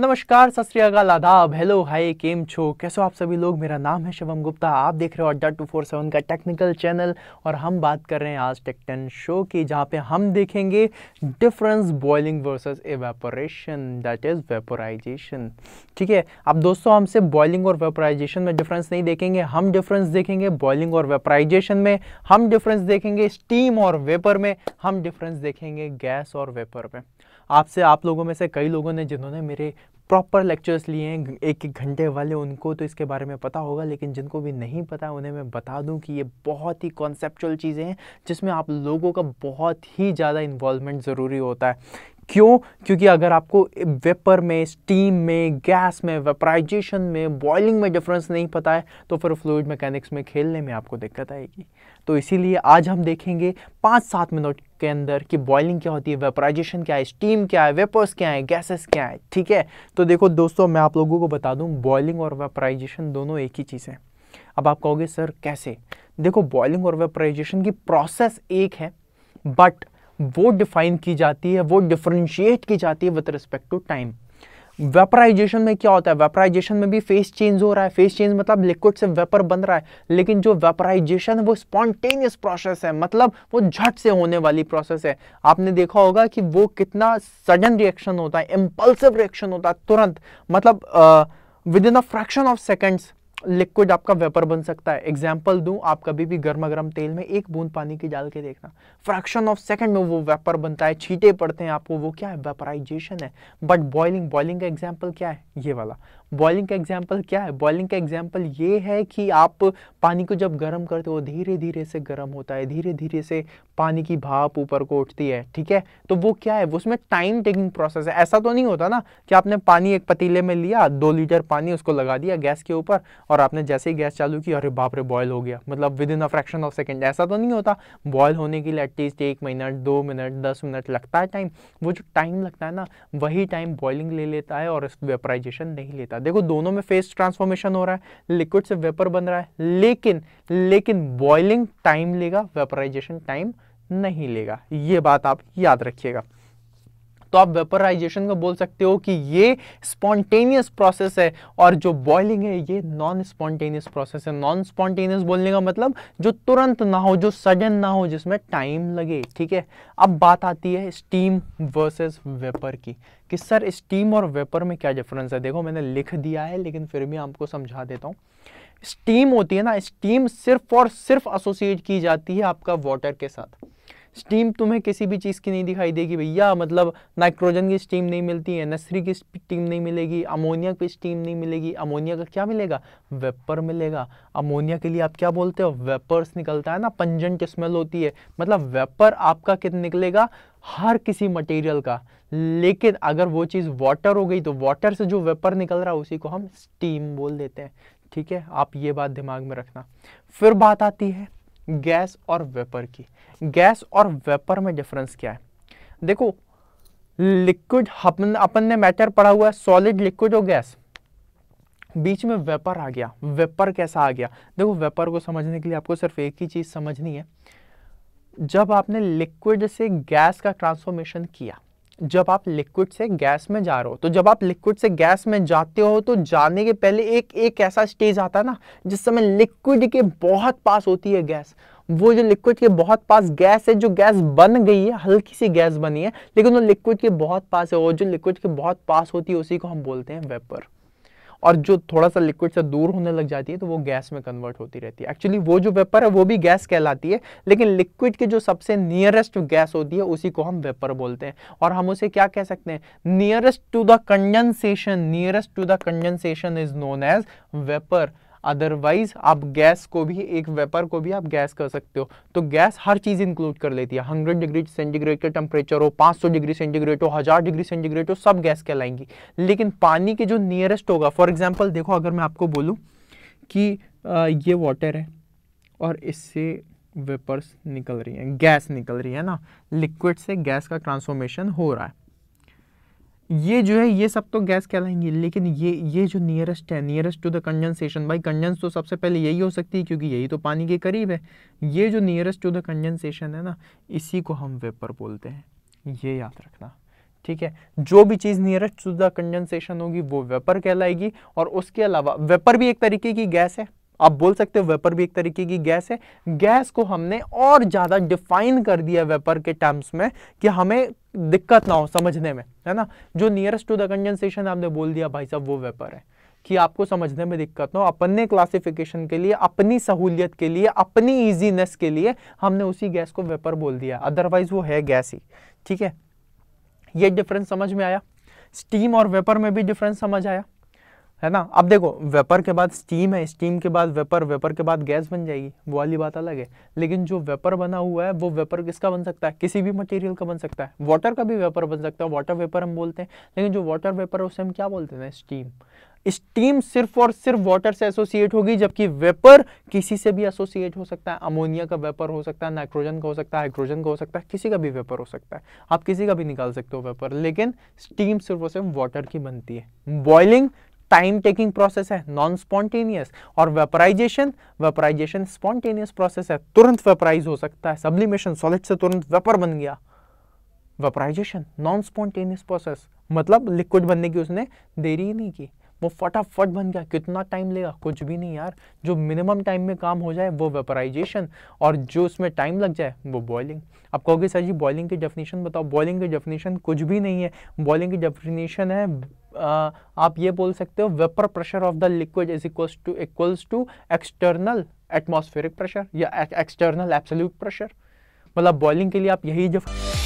नमस्कार सत श्रीकाल आदाब हेलो हाय केम छो कैसे आप सभी लोग मेरा नाम है शिवम गुप्ता आप देख रहे हो अड्डा टू फोर सेवन का टेक्निकल चैनल और हम बात कर रहे हैं आज टेक्टन शो की जहाँ पे हम देखेंगे difference boiling versus evaporation that is vaporization ठीक है अब दोस्तों हमसे बॉइलिंग और वेपोराइजेशन में डिफरेंस नहीं देखेंगे हम डिफरेंस देखेंगे बॉइलिंग और वेपोराइजेशन में हम डिफरेंस देखेंगे स्टीम और वेपर में हम डिफरेंस देखेंगे गैस और वेपर में आपसे आप लोगों में से कई लोगों ने जिन्होंने मेरे प्रॉपर लेक्चर्स लिए हैं एक एक घंटे वाले उनको तो इसके बारे में पता होगा लेकिन जिनको भी नहीं पता उन्हें मैं बता दूं कि ये बहुत ही कॉन्सेप्चुअल चीज़ें हैं जिसमें आप लोगों का बहुत ही ज़्यादा इन्वॉल्वमेंट ज़रूरी होता है क्यों क्योंकि अगर आपको वेपर में स्टीम में गैस में वेपराइजेशन में बॉइलिंग में डिफरेंस नहीं पता है तो फिर फ्लूड मैकेनिक्स में खेलने में आपको दिक्कत आएगी तो इसीलिए आज हम देखेंगे पाँच सात मिनट के अंदर कि बॉइलिंग क्या होती है वेपराइजेशन क्या है स्टीम क्या है वेपर्स क्या है गैसेस क्या है ठीक है तो देखो दोस्तों मैं आप लोगों को बता दूँ बॉइलिंग और वेपराइजेशन दोनों एक ही चीज़ है अब आप कहोगे सर कैसे देखो बॉइलिंग और वेपराइजेशन की प्रोसेस एक है बट वो डिफाइन की जाती है वो डिफ्रेंशिएट की जाती है with respect to time vaporization में क्या होता है वेपराइजेशन में भी फेस चेंज हो रहा है फेस चेंज मतलब लिक्विड से वेपर बन रहा है लेकिन जो वेपराइजेशन है वो स्पॉन्टेनियस प्रोसेस है मतलब वो झट से होने वाली प्रोसेस है आपने देखा होगा कि वो कितना सडन रिएक्शन होता है इम्पल्सिव रिएक्शन होता है तुरंत मतलब within a fraction of seconds liquid आपका वेपर बन सकता है एग्जाम्पल दूं आप कभी भी गर्मा गर्म तेल में एक बूंद पानी की डाल के देखना फ्रैक्शन ऑफ सेकंड में वो वेपर बनता है छीटे पड़ते हैं आपको वो क्या है वेपराइजेशन है बट बॉइलिंग बॉइलिंग का एग्जाम्पल क्या है ये वाला बॉइलिंग का एग्जाम्पल क्या है बॉइलिंग का एग्जाम्पल ये है कि आप पानी को जब गर्म करते हो धीरे धीरे से गर्म होता है धीरे धीरे से पानी की भाप ऊपर को उठती है ठीक है तो वो क्या है उसमें टाइम टेकिंग प्रोसेस है ऐसा तो नहीं होता ना कि आपने पानी एक पतीले में लिया दो लीटर पानी उसको लगा दिया गैस के ऊपर और आपने जैसे ही गैस चालू की अरे बाप रे बॉयल हो गया मतलब within a fraction of second ऐसा तो नहीं होता बॉयल होने के लिए एटलीस्ट एक मिनट दो मिनट दस मिनट लगता है टाइम वो जो टाइम लगता है ना वही टाइम बॉइलिंग ले लेता है और वेपराइजेशन नहीं लेता देखो दोनों में फेस ट्रांसफॉर्मेशन हो रहा है लिक्विड से वेपर बन रहा है लेकिन लेकिन बॉइलिंग टाइम लेगा वेपराइजेशन टाइम नहीं लेगा ये बात आप याद रखिएगा तो आप वेपराइजेशन को बोल सकते हो कि ये स्पॉन्टेनियस प्रोसेस है और जो बॉइलिंग है ये नॉन स्पॉन्टेनियस प्रोसेस है नॉन स्पॉन्टेनियस बोलने का मतलब जो तुरंत ना हो जो सडन ना हो जिसमें टाइम लगे ठीक है अब बात आती है स्टीम वर्सेस वेपर की कि सर स्टीम और वेपर में क्या डिफरेंस है देखो मैंने लिख दिया है लेकिन फिर भी आपको समझा देता हूँ स्टीम होती है ना स्टीम सिर्फ और सिर्फ एसोसिएट की जाती है आपका वाटर के साथ स्टीम तुम्हें किसी भी चीज़ की नहीं दिखाई देगी भैया मतलब नाइट्रोजन की स्टीम नहीं मिलती है नसरी की स्टीम नहीं मिलेगी अमोनिया की स्टीम नहीं मिलेगी अमोनिया का क्या मिलेगा वेपर मिलेगा अमोनिया के लिए आप क्या बोलते हो वेपर्स निकलता है ना पंजेंट स्मेल होती है मतलब वेपर आपका कितना निकलेगा हर किसी मटेरियल का लेकिन अगर वो चीज़ वाटर हो गई तो वाटर से जो वेपर निकल रहा है उसी को हम स्टीम बोल देते हैं ठीक है आप ये बात दिमाग में रखना फिर बात आती है गैस और वेपर की गैस और वेपर में डिफरेंस क्या है देखो लिक्विड अपन अपन ने मैटर पढ़ा हुआ है सॉलिड लिक्विड और गैस बीच में वेपर आ गया वेपर कैसा आ गया देखो वेपर को समझने के लिए आपको सिर्फ एक ही चीज़ समझनी है जब आपने लिक्विड से गैस का ट्रांसफॉर्मेशन किया जब आप लिक्विड से गैस में जा रहे हो तो जब आप लिक्विड से गैस में जाते हो तो जाने के पहले एक एक ऐसा स्टेज आता है ना जिस समय लिक्विड के बहुत पास होती है गैस वो जो लिक्विड के बहुत पास गैस है जो गैस बन गई है हल्की सी गैस बनी है लेकिन वो लिक्विड के बहुत पास है और जो लिक्विड के बहुत पास होती है उसी को हम बोलते हैं वेपर और जो थोड़ा सा लिक्विड से दूर होने लग जाती है तो वो गैस में कन्वर्ट होती रहती है एक्चुअली वो जो वेपर है वो भी गैस कहलाती है लेकिन लिक्विड के जो सबसे नियरेस्ट गैस होती है उसी को हम वेपर बोलते हैं और हम उसे क्या कह सकते हैं nearest to the condensation nearest to the condensation is known as vapour otherwise आप गैस को भी एक वेपर को भी आप गैस कर सकते हो तो गैस हर चीज़ इंक्लूड कर लेती है हंड्रेड डिग्री सेंटीग्रेड का टेम्परेचर हो पाँच सौ डिग्री सेंटीग्रेड हो हज़ार डिग्री सेंटीग्रेड हो सब गैस कहलाएंगी लेकिन पानी के जो नियरेस्ट होगा फॉर एग्जाम्पल देखो अगर मैं आपको बोलूँ कि ये वाटर है और इससे वेपर्स निकल रही हैं गैस निकल रही है ना लिक्विड से गैस का ट्रांसफॉर्मेशन हो रहा है ये जो है ये सब तो गैस कहलाएंगे लेकिन ये ये जो नियरेस्ट है नियरेस्ट टू द कंडेंसेशन भाई कंडेंस तो सबसे पहले यही हो सकती है क्योंकि यही तो पानी के करीब है ये जो नियरेस्ट टू द कंडेंसेशन है ना इसी को हम वेपर बोलते हैं ये याद रखना ठीक है जो भी चीज़ नियरेस्ट टू द कंडेंसेशन होगी वो वेपर कहलाएगी और उसके अलावा वेपर भी एक तरीके की गैस है आप बोल सकते हो वेपर भी एक तरीके की गैस है गैस को हमने और ज़्यादा डिफाइन कर दिया वेपर के टर्म्स में कि हमें दिक्कत ना हो समझने में है ना जो नियरेस्ट टू द कंडेंसेशन आपने बोल दिया भाई साहब वो वेपर है कि आपको समझने में दिक्कत ना हो अपन ने क्लासिफिकेशन के लिए अपनी सहूलियत के लिए अपनी इजीनेस के लिए हमने उसी गैस को वेपर बोल दिया अदरवाइज वो है गैस ही ठीक है ये डिफरेंस समझ में आया स्टीम और वेपर में भी डिफरेंस समझ आया है ना अब देखो वेपर के बाद स्टीम है स्टीम के बाद वेपर वेपर के बाद गैस बन जाएगी वो वाली बात अलग है लेकिन जो वेपर बना हुआ है वो वेपर किसका बन सकता है किसी भी मटेरियल का बन सकता है वाटर का भी वेपर बन सकता है वाटर वेपर हम बोलते हैं लेकिन जो वाटर वेपर है उसे हम क्या बोलते हैं स्टीम स्टीम सिर्फ और सिर्फ वाटर से एसोसिएट होगी जबकि वेपर किसी से भी एसोसिएट हो सकता है अमोनिया का वेपर हो सकता है नाइट्रोजन का हो सकता है हाइड्रोजन का हो सकता है किसी का भी वेपर हो सकता है आप किसी का भी निकाल सकते हो वेपर लेकिन स्टीम सिर्फ और सिर्फ वाटर की बनती है बॉइलिंग टाइम टेकिंग प्रोसेस है नॉन स्पॉन्टेनियस और वेपराइजेशन वेपराइजेशन स्पॉन्टेनियस प्रोसेस है तुरंत वेपराइज हो सकता है सब्लिमेशन सॉलिड से तुरंत वेपर बन गया वेपराइजेशन नॉन स्पॉन्टेनियस प्रोसेस मतलब लिक्विड बनने की उसने देरी नहीं की वो फटाफट बन गया कितना टाइम लेगा कुछ भी नहीं यार जो मिनिमम टाइम में काम हो जाए वो वेपराइजेशन और जो उसमें टाइम लग जाए वो बॉइलिंग आप कहोगे सर जी बॉइलिंग की डेफिनेशन बताओ बॉइलिंग की डेफिनेशन कुछ भी नहीं है बॉइलिंग की डेफिनेशन है आप ये बोल सकते हो vapour pressure of the liquid is equals to equals to external atmospheric pressure या एक्सटर्नल एब्सोल्यूट प्रेशर मतलब बॉइलिंग के लिए आप यही जो